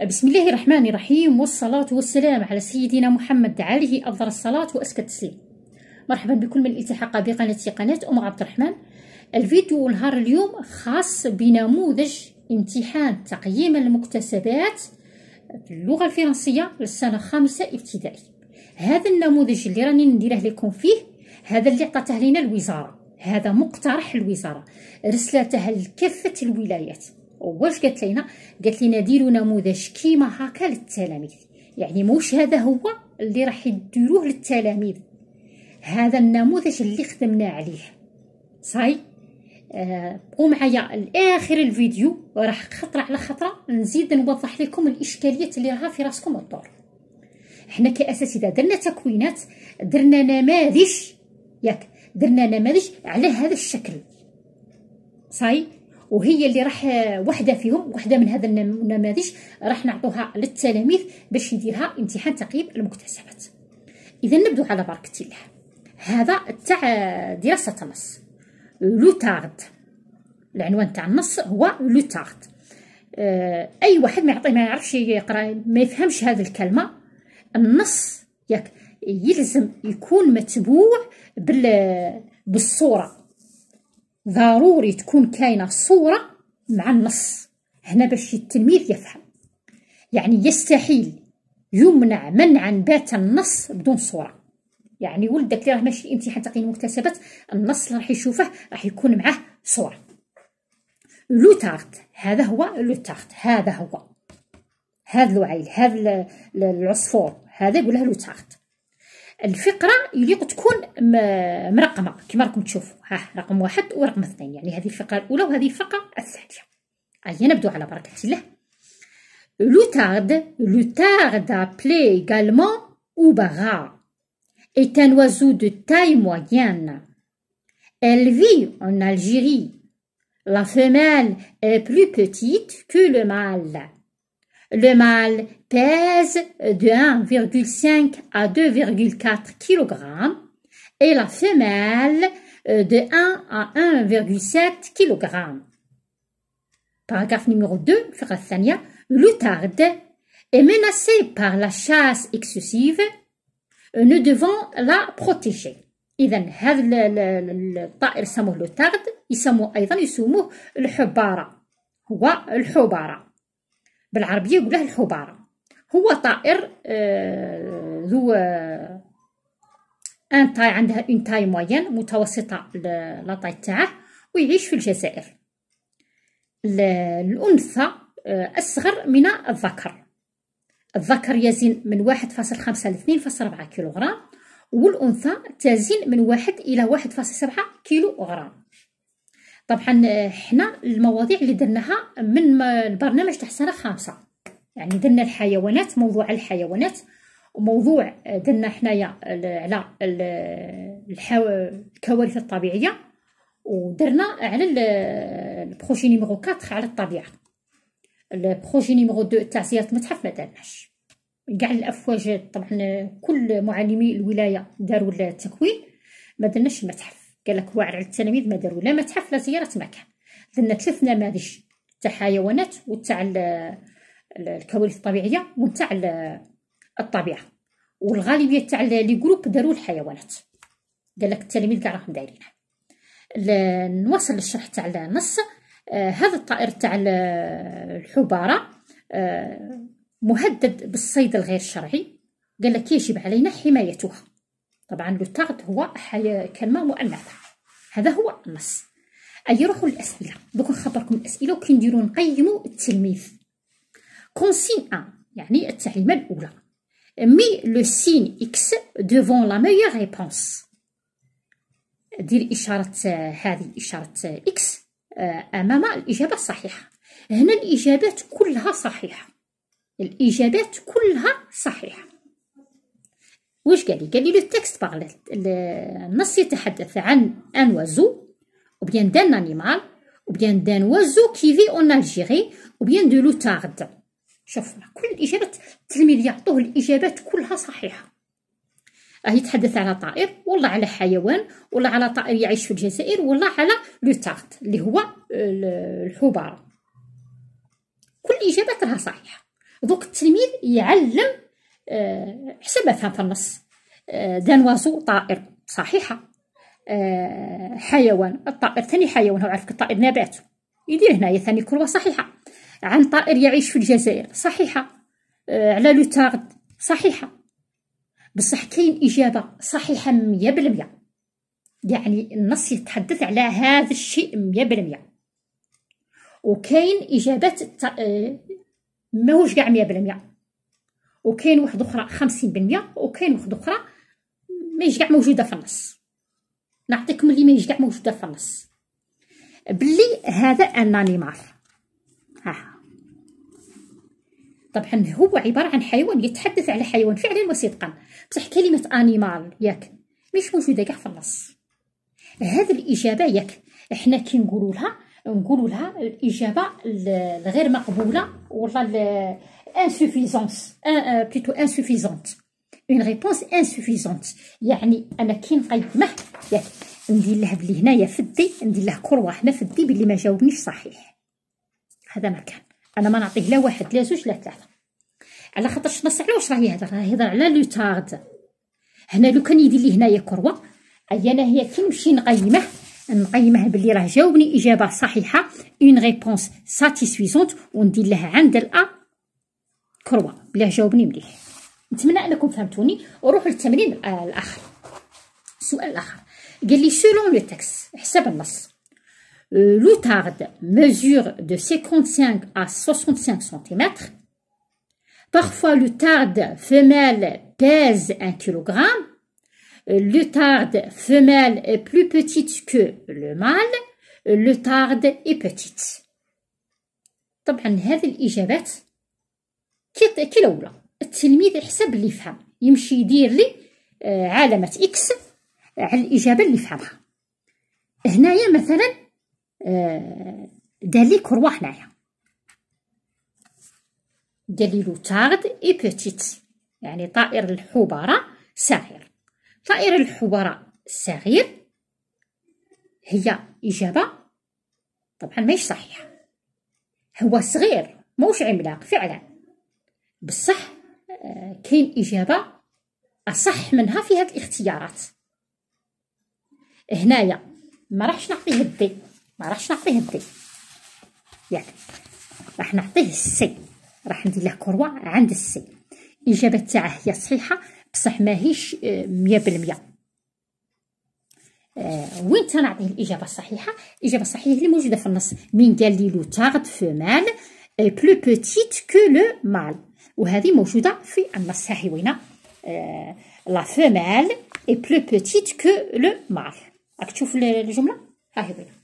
بسم الله الرحمن الرحيم والصلاة والسلام على سيدنا محمد عليه أفضل الصلاة وأزكى التسليم مرحبا بكل من التحق بقناتي قناة أم عبد الرحمن الفيديو نهار اليوم خاص بنموذج امتحان تقييم المكتسبات في اللغة الفرنسية للسنة الخامسة ابتدائي هذا النموذج اللي راني نديره لكم فيه هذا اللي عطاته لنا الوزارة هذا مقترح الوزارة رسلته لكافة الولايات واش قالت لينا قالت لينا ديروا نموذج كيما هكا للتلاميذ يعني موش هذا هو اللي راح يديروه للتلاميذ هذا النموذج اللي خدمنا عليه صاي آه بقوا معايا لاخر الفيديو راح خطره على خطره نزيد نوضح لكم الاشكاليات اللي راها في راسكم الدور حنا كاساتذه درنا تكوينات درنا نماذج ياك درنا نماذج على هذا الشكل صاي وهي اللي راح وحده فيهم وحده من هذا النماذج راح نعطوها للتلاميذ باش يديرها امتحان تقييم المكتسبات اذا نبدو على بركه الله هذا تاع دراسه النص لو تارد العنوان تاع النص هو لو تارد آه، اي واحد ما يعطي ما يعرفش يقرا ما يفهمش هذه الكلمه النص ياك يلزم يكون متبوع بالصوره ضروري تكون كاينه صوره مع النص هنا باش التلميذ يفهم يعني يستحيل يمنع منعا بات النص بدون صوره يعني ولدك اللي راه ماشي امتحان تقييم مكتسبات النص اللي راح يشوفه راح يكون معاه صوره لو تارت هذا هو لو تارت هذا هو هذا الوعيل هذا العصفور هذا يقول له لو تارت الفقره يليق تكون مرقمه كما راكم تشوفوا ها رقم واحد ورقم اثنين يعني هذه الفقره الاولى وهذه الفقره الثانيه هيا نبدو على بركه الله لوتارد لوتارد ابلي ايغالمون او باغا est un oiseau de taille moyenne. Elle vit en Algérie. La femelle est plus petite que le mâle. Le mâle pèse de 1,5 à 2,4 kg et la femelle euh, de 1 à 1,7 kg. Paragraphe numéro 2, l'outarde est menacée par la chasse excessive. Euh, nous devons la protéger. بالعربيه يقولها الحباره هو طائر آه، ذو آه، ان تاي عندها ان تاي موين متوسطه لا تاي تاعه ويعيش في الجزائر الانثى آه، اصغر من الذكر الذكر يزن من 1.5 ل 2.4 كيلوغرام والانثى تزن من 1 الى 1.7 كيلوغرام طبعا حنا المواضيع اللي درناها من البرنامج تاع السنه خامسه يعني درنا الحيوانات موضوع الحيوانات وموضوع درنا حنايا على الكوارث الطبيعيه ودرنا على البروجي نيميرو 4 على الطبيعه البروجي نيميرو 2 تاع زياره المتحف ما درناش كاع الافواج طبعا كل معلمي الولايه داروا التكوين ما درناش المتحف قال لك واعر على التلاميذ ما داروا لا متحف لا زياره مكان لان ثلاث نماذج تاع حيوانات وتاع الكوارث الطبيعيه وتاع الطبيعه والغالبيه تاع لي جروب داروا الحيوانات قال لك التلاميذ كاع راهم دايرينها نواصل الشرح تاع النص آه هذا الطائر تاع الحباره آه مهدد بالصيد الغير شرعي قال لك يجب علينا حمايتها طبعا لو هو حي... كلمة مؤنثه هذا هو النص أي روحوا للأسئلة دوك نخبركم الأسئلة وكنديرو نقيمو التلميذ كونسين أ يعني التعليمة الأولى مي لو سين إكس دوفون لا ميور ريبونس دير إشارة هذه إشارة إكس آه، أمام الإجابة الصحيحة هنا الإجابات كلها صحيحة الإجابات كلها صحيحة وش قال لي قال لي لو تكست باغ النص يتحدث عن ان وازو او بيان دان انيمال او بيان دان وازو كيفي اون الجيري او بيان دو لوتارد شوف كل الاجابات التلميذ يعطوه الاجابات كلها صحيحه راه يتحدث على طائر ولا على حيوان ولا على طائر يعيش في الجزائر ولا على لوتارد اللي هو الحبار كل الاجابات راها صحيحه دوك التلميذ يعلم آه، حسبتها في النص آه، دانوازو طائر صحيحة آه، حيوان الطائر ثاني حيوان هو عارفك الطائر نبات يدير هنايا ثاني كروة صحيحة عن طائر يعيش في الجزائر صحيحة على لوتارد صحيحة بصح كاين إجابة صحيحة مية بالمية يعني النص يتحدث على هذا الشيء مية بالمية وكاين إجابات ماهوش كاع مية بالمية وكاين واحد اخرى 50% وكاين واحد اخرى ماهيش كاع موجوده في النص نعطيكم اللي ماهيش كاع موجوده في النص بلي هذا ان انيمال ها طبعا هو عباره عن حيوان يتحدث على حيوان فعلا وصدقا بصح كلمه انيمال ياك مش موجوده كاع في النص هذه الاجابه ياك احنا كي نقولوا لها نقولوا لها الاجابه الغير مقبوله ولا انسوفيزونس بليتو انسوفيزونت اون ريبونس انسوفيزونت يعني انا كي نقيمه ياك ندير له بلي هنايا في الدي ندير له كروه هنا في الدي بلي ما جاوبنيش صحيح هذا ما كان انا ما نعطيه لا واحد لا زوج لا ثلاثه على خاطرش نص على واش راه يهضر راه يهضر على لو تارد هنا لو كان يدير لي هنايا كروه اي انا هي كي نمشي نقيمه نقيمه باللي راه جاوبني اجابه صحيحه اون ريبونس ساتيسفيزونت وندير له عند الا كروا بلي جاوبني مليح نتمنى انكم فهمتوني وروحوا للتمرين الاخر السؤال الاخر قال لي سولون لو تكس حسب النص l'outarde مزور دو 55 ا 65 cm. Parfois, l'outarde femelle بيز 1 كيلوغرام L'utarde femelle est plus petite que le mâle. L'utarde est petite. طبعا هذه الإجابات كي كي الأولى التلميذ يحسب اللي فهم يمشي يدير لي آه، علامة إكس على الإجابة اللي فهمها هنايا مثلا آه، دار لي كروا هنايا قال لي لوتارد إي بوتيت يعني طائر الحبارة ساهر طائر الحبراء الصغير هي إجابة طبعا ماهيش صحيحة هو صغير موش عملاق فعلا بصح آه، كاين إجابة أصح منها في هاد الاختيارات هنايا ما راحش نعطيه الدي ما راحش نعطيه الدي ياك يعني راح نعطيه السي راح ندير له كروة عند السي الإجابة تاعه هي صحيحة بصح ماهيش آه، مية بالمية آه، وين تنعطيه الإجابة الصحيحة الإجابة الصحيحة اللي موجودة في النص مين قال لي لو تارد فمال بلو بوتيت كو لو مال وهذه موجودة في النص هاهي وين لا فمال اي بلو بوتيت كو لو مال راك تشوف الجملة هاهي وين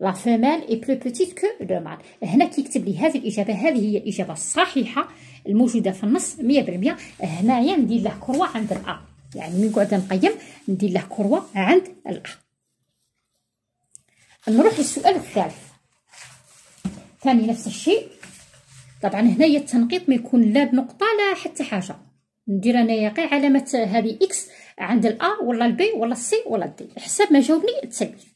لا فيميل اي بلو بوتيت كو لو مال هنا كيكتب لي هذه الاجابه هذه هي الاجابه الصحيحه الموجوده في النص 100% هنايا ندير له كروه عند الا يعني من قعد نقيم ندير له كروه عند الا نروح للسؤال الثالث ثاني نفس الشيء طبعا هنايا التنقيط ما يكون لا بنقطه لا حتى حاجه ندير انايا غير علامه هذه اكس عند الا ولا البي ولا السي ولا الدي حسب ما جاوبني التلميذ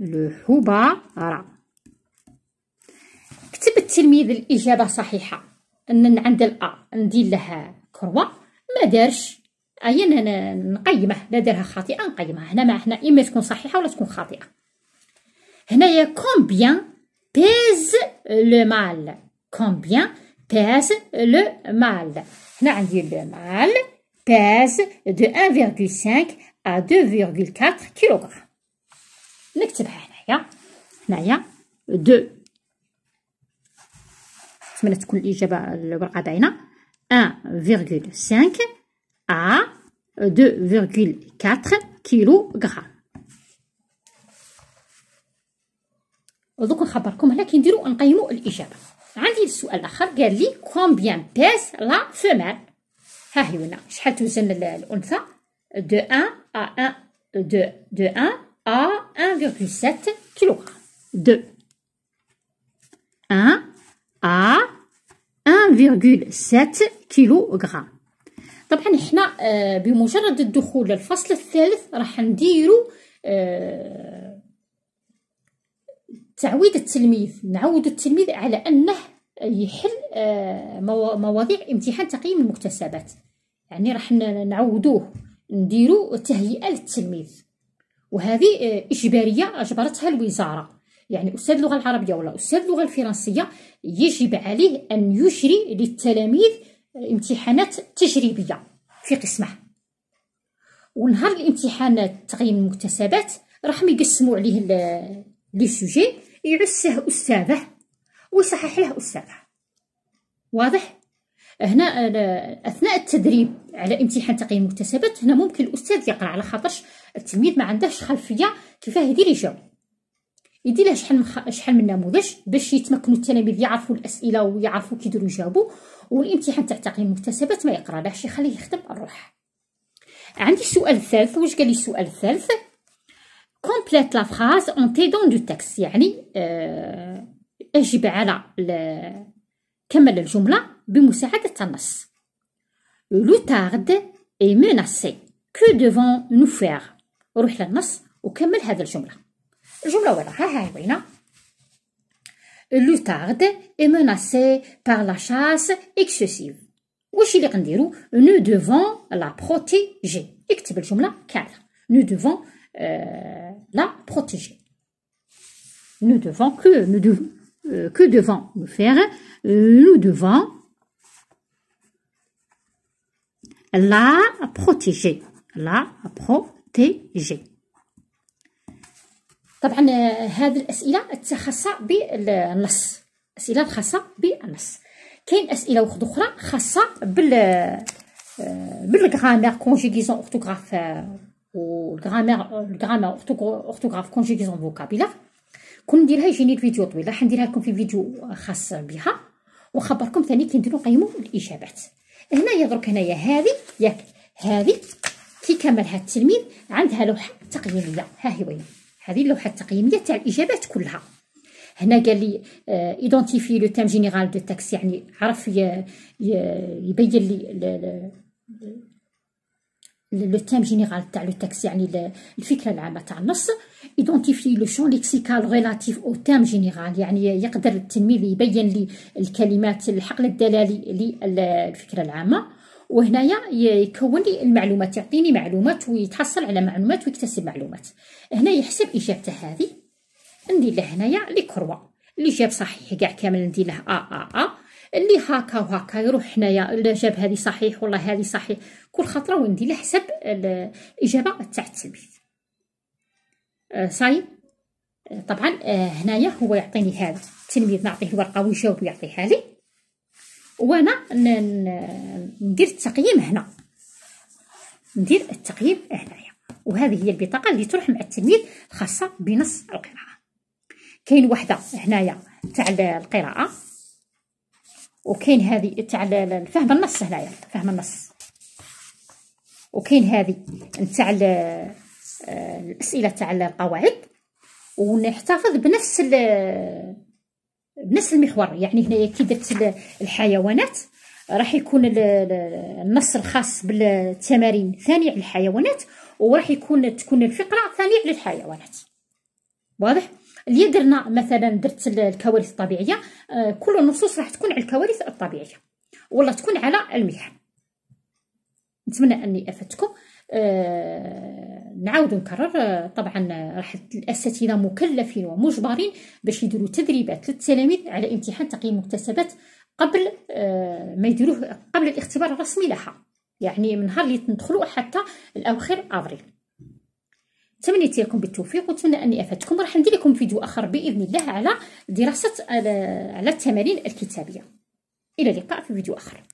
الهبارة كتب التلميذ الإجابة صحيحة أن عند الأ ندير لها كروة ما دارش هي نقيمه لا دارها خاطئة نقيمها هنا ما هنا إما تكون صحيحة ولا تكون خاطئة هنايا كومبيان بيز لو مال كومبيان بيز لو مال هنا عندي لو مال بيز دو 1,5 ا 2,4 كيلوغرام نكتبها هنايا هنايا دو نتمنى تكون الإجابة الورقة باينة ان فيغكول سانك ا دو فيغكول كاتر كيلو غرام دوك نخبركم هنا كي نديرو نقيمو الإجابة عندي السؤال الآخر قال لي كومبيان بيس لا فومال ها هي هنا شحال توزن الأنثى دو ان ا ان دو دو ان à 1,7 kg. 2. 1 à 1,7 kg. طبعا حنا آه، بمجرد الدخول للفصل الثالث راح نديرو آه، تعويد التلميذ نعود التلميذ على انه يحل آه، مواضيع امتحان تقييم المكتسبات يعني راح نعودوه نديرو تهيئه للتلميذ وهذه آه، إجبارية أجبرتها الوزارة يعني أستاذ اللغة العربية ولا أستاذ اللغة الفرنسية يجب عليه أن يجري للتلاميذ امتحانات تجريبية في قسمه ونهار الامتحانات تقييم المكتسبات راح يقسموا عليه آه، لي سوجي يعسه استاذه ويصحح له استاذه واضح هنا آه، اثناء التدريب على امتحان تقييم المكتسبات هنا ممكن الاستاذ يقرا على خاطرش التلميذ ما عندهش خلفيه كيفاه يدير يجاوب يدير له شحال من شحال من نموذج باش يتمكنوا التلاميذ يعرفوا الاسئله ويعرفوا يديروا يجاوبوا والامتحان تاع تقييم المكتسبات ما يقرالهش يخليه يخدم الروح عندي السؤال الثالث واش قال لي السؤال الثالث كومبليت لا فراز اون تيدون دو تاكس يعني آه، اجب على كمل الجمله بمساعده النص لو تارد اي مناسي كو دوفون نو فير روح للنص وكمل هذا الجملة الجملة وراها هاي L'utarde est menacé par la chasse excessive. واش اللي غنديرو نو دوفون لا بروتيجي اكتب الجمله 4. نو دوفون لا بروتيجي نو دوفون كو نو nous كو تي جي طبعا هذه الاسئله خاصه بالنص اسئله الخاصه بالنص كاين اسئله وحده اخرى خاصه بال آه، بالغرامير كونجيغيزون اورتوغراف والغرامير الغرامير اورتوغراف كونجيغيزون فوكابيلار كون نديرها يجيني الفيديو طويل راح نديرها لكم في فيديو خاص بها وخبركم ثاني كي نديرو نقيمو الاجابات هنايا درك هنايا هذه ياك هذه كيكمل هذا التلميذ عندها لوحه تقييميه ها هي وين هذه اللوحه التقييميه تاع الاجابات كلها هنا قال لي ايدونتيفي لو تيم جينيرال دو تاكس يعني عرف يبين لي لو تيم جينيرال تاع لو تاكس يعني الفكره العامه تاع النص ايدونتيفي لو شون ليكسيكال ريلاتيف او تيم جينيرال يعني يقدر التلميذ يبين لي الكلمات الحقل الدلالي للفكره العامه وهنايا يكون لي المعلومات يعطيني معلومات ويتحصل على معلومات ويكتسب معلومات هنا يحسب اجابته هذه ندير له هنايا لي كروا اللي جاب صحيح كاع كامل ندير له ا ا ا اللي هاكا وهاكا يروح هنايا اللي جاب هذه صحيح والله هذه صحيح كل خطره وندير له حسب الاجابه تاع التلميذ آه، صاي آه، طبعا آه، هنايا هو يعطيني هذا التلميذ نعطيه الورقه ويجاوب ويعطيها لي وانا ندير التقييم هنا ندير التقييم هنايا وهذه هي البطاقه اللي تروح مع التلميذ الخاصه بنص القراءه كاين وحده هنايا تاع القراءه وكاين هذه تاع فهم النص هنايا فهم النص وكاين هذه تاع آه، الاسئله تاع القواعد ونحتفظ بنفس بنفس المحور يعني هنايا كي درت الحيوانات راح يكون النص الخاص بالتمارين ثاني على الحيوانات وراح يكون تكون الفقره ثاني على الحيوانات واضح اللي درنا مثلا درت الكوارث الطبيعيه آه، كل النصوص راح تكون على الكوارث الطبيعيه ولا تكون على المحن نتمنى اني افدتكم آه، نعاود نكرر طبعا راح الاساتذه مكلفين ومجبرين باش يديروا تدريبات للتلاميذ على امتحان تقييم مكتسبات قبل آه، ما يديروه قبل الاختبار الرسمي لها يعني من نهار اللي تدخلوا حتى الاواخر افريل تمنيت لكم بالتوفيق واتمنى اني افدتكم راح ندير لكم فيديو اخر باذن الله على دراسه على التمارين الكتابيه الى اللقاء في فيديو اخر